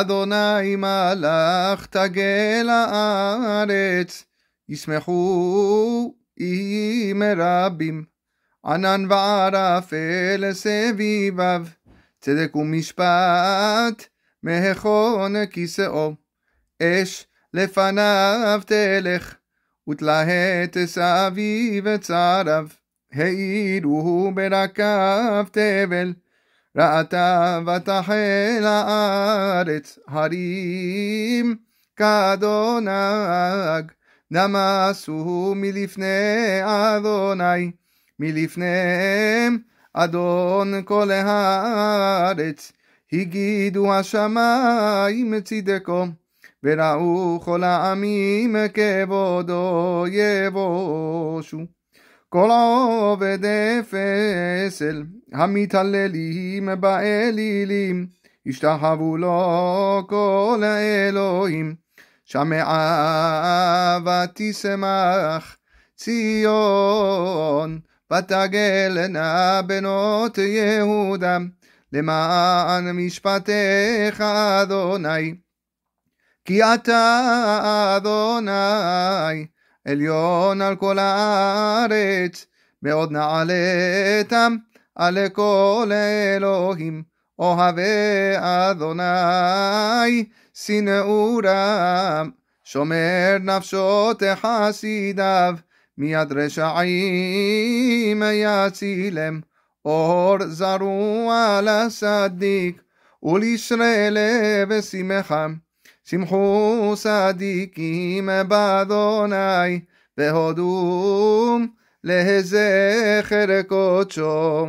אדוני מלאך תגל הארץ, ישמחו עם רבים, ענן וערפל סביביו, צדק ומשפט מהכון כיסאו, אש לפניו תלך, ותלהט סביב צריו, העירו ברקיו תבל, ראתה ותחל הארץ הרים כאדון נמסו מלפני אדוני מלפניהם אדון כל הארץ הגידו השמיים צדקו וראו כל העמים כבודו יבושו כל עובד אפסל המתעללים באלילים, השתחוו לו כל האלוהים. שמעה ותשמח ציון, ותגלנה בנות יהודה, למען משפטיך אדוני. כי אתה אדוני עליון על כל הארץ, מאוד נעלתם על כל אלוהים, אוהבי אדוני, שנאו רם, שומר נפשו תחסידיו, מיד רשעים יצילם, אור זרוע לצדיק, ולשרי לב שמחה. שמחו צדיקים באדוני, והודום לזכר קודשו.